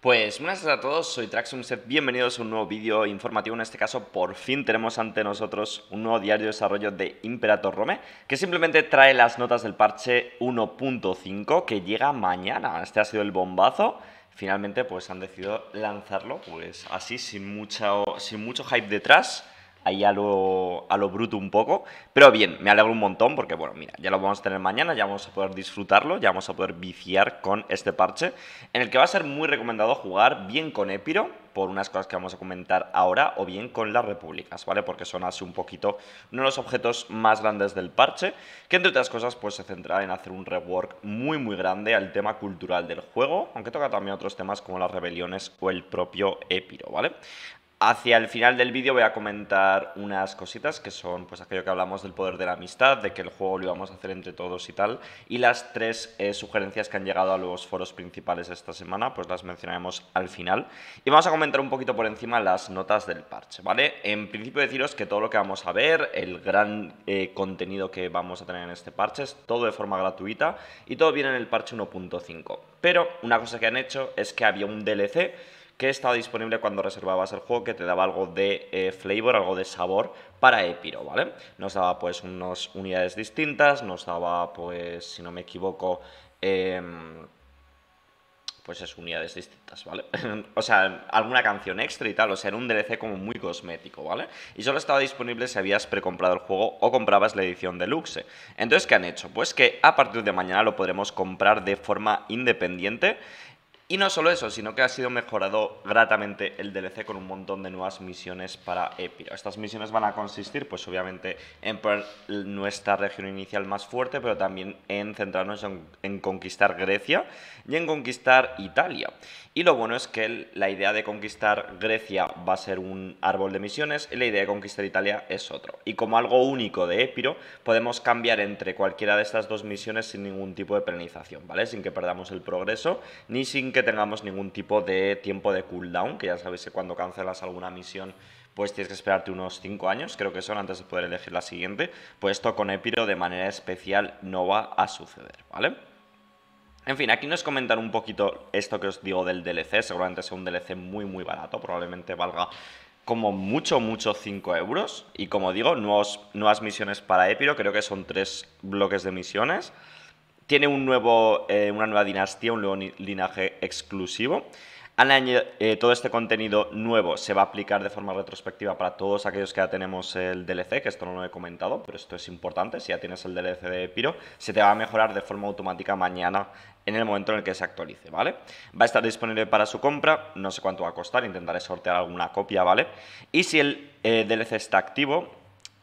Pues buenas a todos, soy Traxumset, bienvenidos a un nuevo vídeo informativo, en este caso por fin tenemos ante nosotros un nuevo diario de desarrollo de Imperator Rome, que simplemente trae las notas del parche 1.5 que llega mañana, este ha sido el bombazo, finalmente pues han decidido lanzarlo pues así sin mucho, sin mucho hype detrás, ahí a lo, a lo bruto un poco. Pero bien, me alegro un montón porque, bueno, mira, ya lo vamos a tener mañana, ya vamos a poder disfrutarlo, ya vamos a poder viciar con este parche, en el que va a ser muy recomendado jugar bien con Epiro, por unas cosas que vamos a comentar ahora, o bien con las repúblicas, ¿vale? Porque son así un poquito uno de los objetos más grandes del parche, que entre otras cosas pues se centra en hacer un rework muy muy grande al tema cultural del juego, aunque toca también otros temas como las rebeliones o el propio Epiro, ¿vale? Hacia el final del vídeo voy a comentar unas cositas que son pues aquello que hablamos del poder de la amistad, de que el juego lo íbamos a hacer entre todos y tal, y las tres eh, sugerencias que han llegado a los foros principales esta semana, pues las mencionaremos al final. Y vamos a comentar un poquito por encima las notas del parche, ¿vale? En principio deciros que todo lo que vamos a ver, el gran eh, contenido que vamos a tener en este parche, es todo de forma gratuita y todo viene en el parche 1.5. Pero una cosa que han hecho es que había un DLC que estaba disponible cuando reservabas el juego, que te daba algo de eh, flavor, algo de sabor para Epiro, ¿vale? Nos daba pues unas unidades distintas, nos daba pues, si no me equivoco, em, pues es unidades distintas, ¿vale? o sea, alguna canción extra y tal, o sea, era un DLC como muy cosmético, ¿vale? Y solo estaba disponible si habías precomprado el juego o comprabas la edición deluxe. Entonces, ¿qué han hecho? Pues que a partir de mañana lo podremos comprar de forma independiente y no solo eso, sino que ha sido mejorado gratamente el DLC con un montón de nuevas misiones para Epiro. Estas misiones van a consistir, pues obviamente, en poner nuestra región inicial más fuerte, pero también en centrarnos en, conquistar Grecia y en conquistar Italia. Y lo bueno es que la idea de conquistar Grecia va a ser un árbol de misiones y la idea de conquistar Italia es otro. Y como algo único de Epiro, podemos cambiar entre cualquiera de estas dos misiones sin ningún tipo de penalización, ¿vale? Sin que perdamos el progreso, ni sin que tengamos ningún tipo de tiempo de cooldown, que ya sabéis que cuando cancelas alguna misión pues tienes que esperarte unos 5 años, creo que son, antes de poder elegir la siguiente, pues esto con Epiro de manera especial no va a suceder, ¿vale? En fin, aquí nos comentan un poquito esto que os digo del DLC, seguramente sea un DLC muy muy barato, probablemente valga como mucho, mucho 5 euros. Y como digo, nuevas misiones para Epiro, creo que son tres bloques de misiones tiene un nuevo, eh, una nueva dinastía, un nuevo linaje exclusivo. Eh, todo este contenido nuevo se va a aplicar de forma retrospectiva para todos aquellos que ya tenemos el DLC, que esto no lo he comentado, pero esto es importante, si ya tienes el DLC de Piro, se te va a mejorar de forma automática mañana en el momento en el que se actualice, ¿vale? Va a estar disponible para su compra, no sé cuánto va a costar, intentaré sortear alguna copia, ¿vale? Y si el eh, DLC está activo,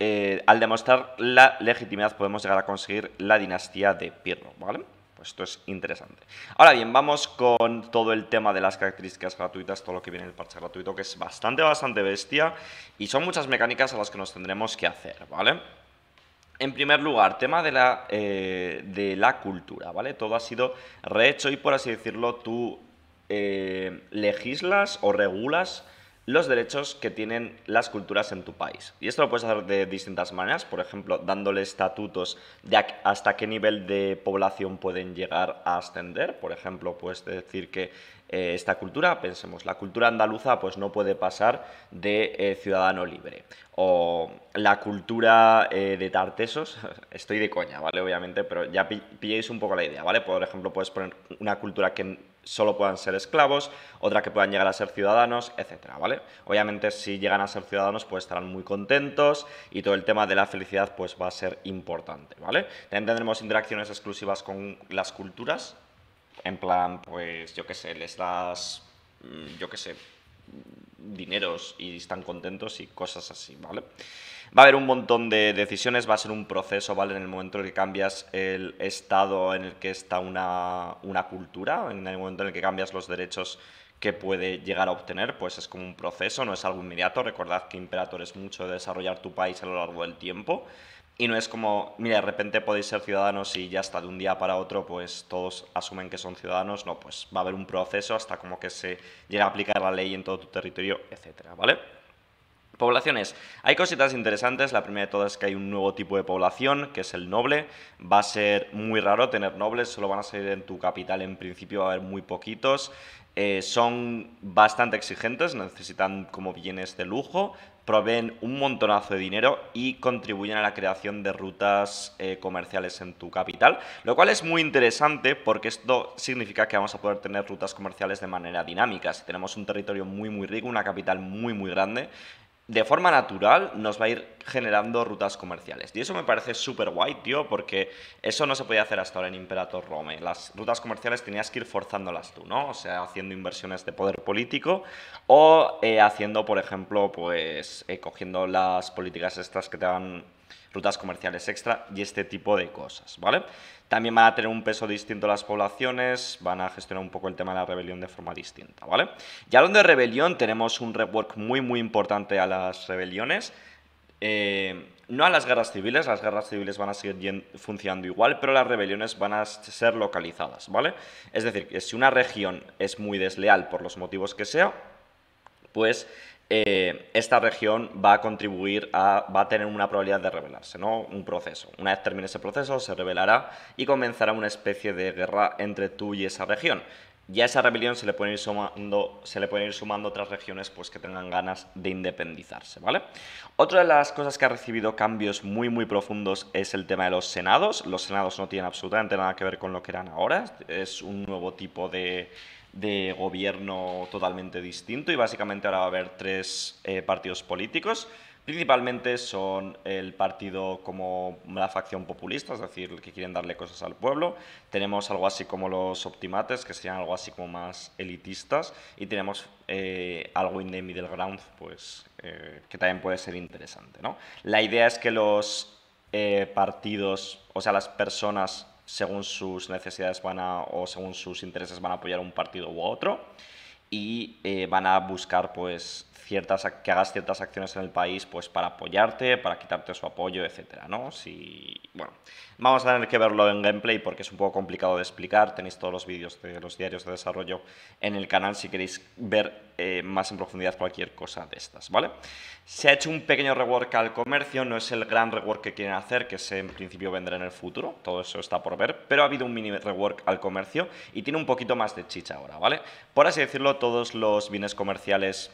eh, al demostrar la legitimidad podemos llegar a conseguir la dinastía de Pirro, ¿vale? Pues esto es interesante. Ahora bien, vamos con todo el tema de las características gratuitas, todo lo que viene en el parche gratuito, que es bastante, bastante bestia, y son muchas mecánicas a las que nos tendremos que hacer, ¿vale? En primer lugar, tema de la, eh, cultura, ¿vale? Todo ha sido rehecho y, por así decirlo, tú eh, legislas o regulas los derechos que tienen las culturas en tu país. Y esto lo puedes hacer de distintas maneras, por ejemplo, dándole estatutos de hasta qué nivel de población pueden llegar a ascender. Por ejemplo, puedes decir que eh, esta cultura, pensemos, la cultura andaluza pues no puede pasar de eh, ciudadano libre. O la cultura eh, de Tartesos, estoy de coña, ¿vale? Obviamente, pero ya pilléis un poco la idea, ¿vale? Por ejemplo, puedes poner una cultura que solo puedan ser esclavos, otra que puedan llegar a ser ciudadanos, etcétera, ¿vale? Obviamente si llegan a ser ciudadanos pues estarán muy contentos y todo el tema de la felicidad pues va a ser importante, ¿vale? También tendremos interacciones exclusivas con las culturas, en plan pues yo qué sé, les das, mm, yo qué sé, dineros y están contentos y cosas así, ¿vale? Va a haber un montón de decisiones, va a ser un proceso, ¿vale? En el momento en que cambias el estado en el que está una, una cultura, en el momento en el que cambias los derechos que puede llegar a obtener, pues es como un proceso, no es algo inmediato. Recordad que Imperator es mucho de desarrollar tu país a lo largo del tiempo. Y no es como, mira, de repente podéis ser ciudadanos y ya hasta de un día para otro, pues todos asumen que son ciudadanos. No, pues va a haber un proceso hasta como que se llegue a aplicar la ley en todo tu territorio, etcétera, ¿vale? Poblaciones. Hay cositas interesantes. La primera de todas es que hay un nuevo tipo de población, que es el noble. Va a ser muy raro tener nobles, solo van a salir en tu capital. En principio va a haber muy poquitos. Eh, son bastante exigentes, necesitan como bienes de lujo, proveen un montonazo de dinero y contribuyen a la creación de rutas eh, comerciales en tu capital, lo cual es muy interesante porque esto significa que vamos a poder tener rutas comerciales de manera dinámica. Si tenemos un territorio muy muy rico, una capital muy muy grande, de forma natural nos va a ir generando rutas comerciales. Y eso me parece súper guay, tío, porque eso no se podía hacer hasta ahora en Imperator Rome. Las rutas comerciales tenías que ir forzándolas tú, ¿no? O sea, haciendo inversiones de poder político o eh, haciendo, por ejemplo, pues eh, cogiendo las políticas estas que te van rutas comerciales extra y este tipo de cosas, ¿vale? También van a tener un peso distinto las poblaciones, van a gestionar un poco el tema de la rebelión de forma distinta, ¿vale? Y hablando de rebelión, tenemos un rework muy, muy importante a las rebeliones. Eh, no a las guerras civiles, las guerras civiles van a seguir funcionando igual, pero las rebeliones van a ser localizadas, ¿vale? Es decir, que si una región es muy desleal por los motivos que sea, pues eh, esta región va a contribuir a, va a tener una probabilidad de rebelarse, ¿no? Un proceso. Una vez termine ese proceso, se rebelará y comenzará una especie de guerra entre tú y esa región. Y a esa rebelión se le pueden ir sumando, se le pueden ir sumando otras regiones pues, que tengan ganas de independizarse, ¿vale? Otra de las cosas que ha recibido cambios muy, muy profundos es el tema de los senados. Los senados no tienen absolutamente nada que ver con lo que eran ahora. Es un nuevo tipo de de gobierno totalmente distinto y básicamente ahora va a haber tres eh, partidos políticos. Principalmente son el partido como la facción populista, es decir, que quieren darle cosas al pueblo. Tenemos algo así como los optimates, que serían algo así como más elitistas. Y tenemos eh, algo in the middle ground, pues, eh, que también puede ser interesante. ¿no? La idea es que los partidos, o sea, las personas según sus necesidades van a, o según sus intereses van a apoyar un partido u otro y eh, van a buscar pues ciertas que hagas ciertas acciones en el país pues para apoyarte, para quitarte su apoyo, etcétera, ¿no? Si bueno, vamos a tener que verlo en gameplay porque es un poco complicado de explicar. Tenéis todos los vídeos de los diarios de desarrollo en el canal si queréis ver eh, más en profundidad cualquier cosa de estas, ¿vale? Se ha hecho un pequeño rework al comercio, no es el gran rework que quieren hacer, que se en principio vendrá en el futuro, todo eso está por ver, pero ha habido un mini rework al comercio y tiene un poquito más de chicha ahora, ¿vale? Por así decirlo, todos los bienes comerciales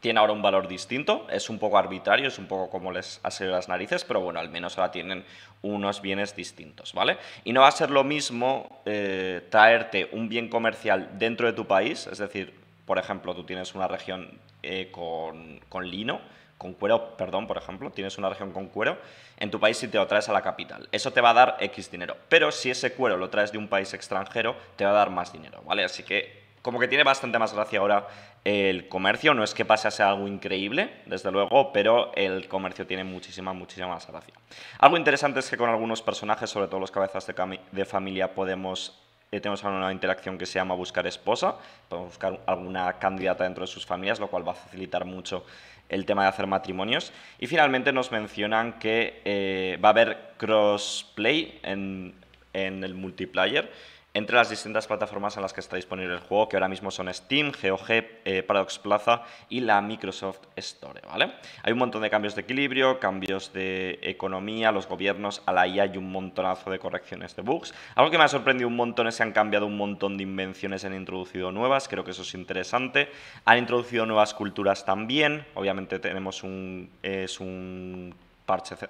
tienen ahora un valor distinto. Es un poco arbitrario, es un poco como les ha salido las narices, pero bueno, al menos ahora tienen unos bienes distintos, ¿vale? Y no va a ser lo mismo eh, traerte un bien comercial dentro de tu país, es decir, por ejemplo, tú tienes una región eh, con, con lino, con cuero, perdón, por ejemplo, tienes una región con cuero, en tu país y te lo traes a la capital. Eso te va a dar X dinero. Pero si ese cuero lo traes de un país extranjero, te va a dar más dinero, ¿vale? Así que como que tiene bastante más gracia ahora el comercio. No es que pase a ser algo increíble, desde luego, pero el comercio tiene muchísima, muchísima más gracia. Algo interesante es que con algunos personajes, sobre todo los cabezas de, familia, podemos eh, tenemos una interacción que se llama buscar esposa, podemos buscar alguna candidata dentro de sus familias, lo cual va a facilitar mucho el tema de hacer matrimonios. Y finalmente nos mencionan que eh, va a haber crossplay en, en el multiplayer entre las distintas plataformas en las que está disponible el juego, que ahora mismo son Steam, GOG, eh, Paradox Plaza y la Microsoft Store, ¿vale? Hay un montón de cambios de equilibrio, cambios de economía, los gobiernos, a la IA hay un montonazo de correcciones de bugs. Algo que me ha sorprendido un montón es que han cambiado un montón de invenciones, han introducido nuevas, creo que eso es interesante. Han introducido nuevas culturas también, obviamente tenemos un... es un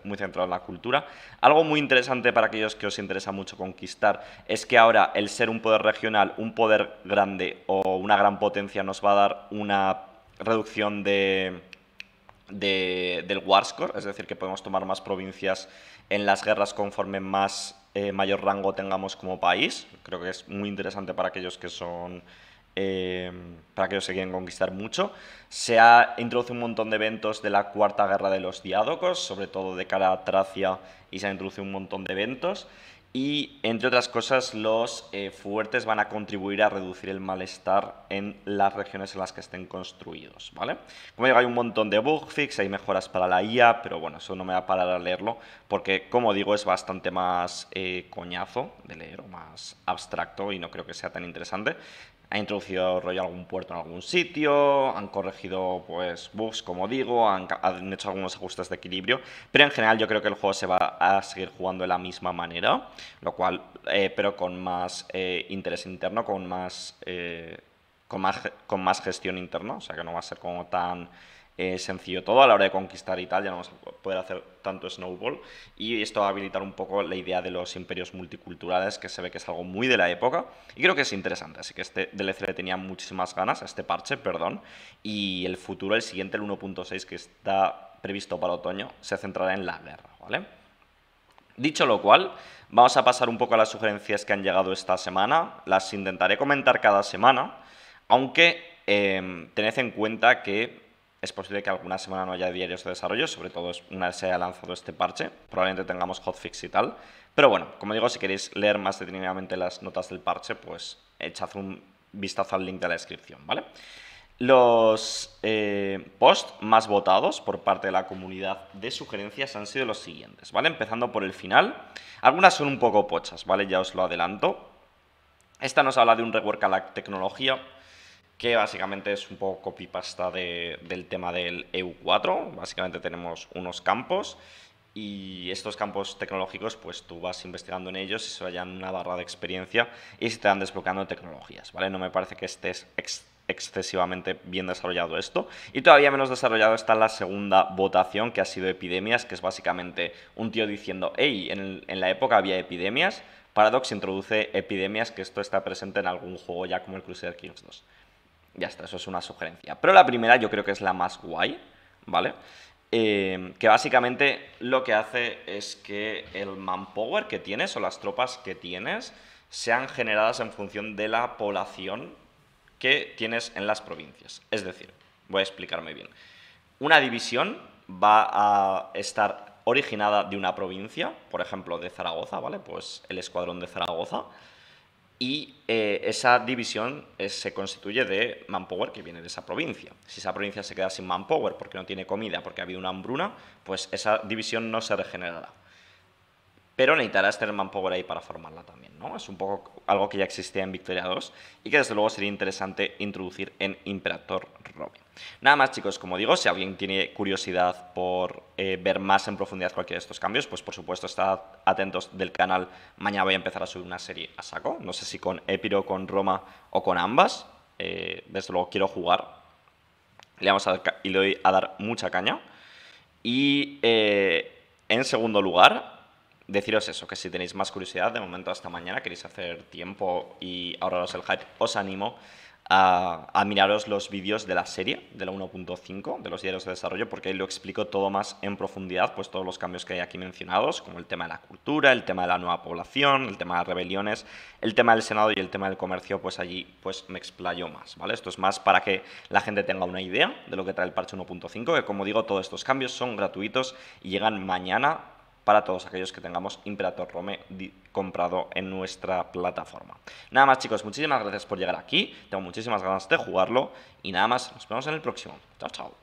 muy centrado en la cultura. Algo muy interesante para aquellos que os interesa mucho conquistar es que ahora el ser un poder regional, un poder grande o una gran potencia nos va a dar una reducción de, del War Score, es decir, que podemos tomar más provincias en las guerras conforme más eh, mayor rango tengamos como país. Creo que es muy interesante para aquellos que son Em, ...para para no se quieren conquistar mucho. Se ha introducido un montón de eventos de la Cuarta Guerra de los Diádocos, sobre todo de cara a Tracia, y se ha introducido un montón de eventos. Y, entre otras cosas, los eh, fuertes van a contribuir a reducir el malestar en las regiones en las que estén construidos, ¿vale? Como digo, hay un montón de bug fix, hay mejoras para la IA, pero bueno, eso no me va a parar a leerlo, porque, como digo, es bastante más eh, coñazo de leer o más abstracto y no creo que sea tan interesante ha introducido rollo algún puerto en algún sitio, han corregido pues bugs, como digo, han, hecho algunos ajustes de equilibrio, pero en general yo creo que el juego se va a seguir jugando de la misma manera, lo cual, eh, pero con más eh, interés interno, con más, eh, más, con más gestión interna, o sea que no va a ser como tan eh, sencillo todo a la hora de conquistar Italia, no vamos a poder hacer tanto snowball y esto va a habilitar un poco la idea de los imperios multiculturales que se ve que es algo muy de la época y creo que es interesante, así que este DLC tenía muchísimas ganas, este parche, perdón, y el futuro, el siguiente, el 1.6 que está previsto para otoño, se centrará en la guerra, ¿vale? Dicho lo cual, vamos a pasar un poco a las sugerencias que han llegado esta semana, las intentaré comentar cada semana, aunque eh, tened en cuenta que es posible que alguna semana no haya diarios de desarrollo, sobre todo una vez se haya lanzado este parche. Probablemente tengamos hotfix y tal. Pero bueno, como digo, si queréis leer más detenidamente las notas del parche, pues echad un vistazo al link de la descripción, ¿vale? Los eh, posts más votados por parte de la comunidad de sugerencias han sido los siguientes, ¿vale? Empezando por el final. Algunas son un poco pochas, ¿vale? Ya os lo adelanto. Esta nos habla de un rework a la tecnología que básicamente es un poco copypasta del tema del EU4. Básicamente tenemos unos campos y estos campos tecnológicos, pues tú vas investigando en ellos y se vayan una barra de experiencia y si te van desbloqueando tecnologías, ¿vale? No me parece que estés excesivamente bien desarrollado esto. Y todavía menos desarrollado está la segunda votación, que ha sido epidemias, que es básicamente un tío diciendo, hey, en, en la época había epidemias, Paradox introduce epidemias, que esto está presente en algún juego ya como el Crusader Kings 2. Ya está, eso es una sugerencia. Pero la primera yo creo que es la más guay, ¿vale? Eh, que básicamente lo que hace es que el manpower que tienes o las tropas que tienes sean generadas en función de la población que tienes en las provincias. Es decir, voy a explicarme bien. Una división va a estar originada de una provincia, por ejemplo, de Zaragoza, ¿vale? Pues el escuadrón de Zaragoza y eh, esa división eh, se constituye de manpower que viene de esa provincia. Si esa provincia se queda sin manpower porque no tiene comida, porque ha habido una hambruna, pues esa división no se regenerará. Pero necesitarás tener manpower ahí para formarla también, ¿no? Es un poco algo que ya existía en Victoria 2 y que desde luego sería interesante introducir en Imperator Robin. Nada más chicos, como digo, si alguien tiene curiosidad por eh, ver más en profundidad cualquiera de estos cambios, pues por supuesto estad atentos del canal. Mañana voy a empezar a subir una serie a saco, no sé si con Epiro, con Roma o con ambas. Eh, desde luego quiero jugar. Le vamos a y le voy a dar mucha caña. Y eh, en segundo lugar, deciros eso, que si tenéis más curiosidad, de momento hasta mañana, queréis hacer tiempo y ahorraros el hype, os animo a, miraros los vídeos de la serie, de la 1.5, de los diarios de desarrollo, porque ahí lo explico todo más en profundidad, pues todos los cambios que hay aquí mencionados, como el tema de la cultura, el tema de la nueva población, el tema de las rebeliones, el tema del Senado y el tema del comercio, pues allí pues me explayo más, ¿vale? Esto es más para que la gente tenga una idea de lo que trae el parche 1.5, que como digo, todos estos cambios son gratuitos y llegan mañana para todos aquellos que tengamos Imperator Rome comprado en nuestra plataforma. Nada más chicos, muchísimas gracias por llegar aquí, tengo muchísimas ganas de jugarlo y nada más, nos vemos en el próximo. Chao, chao.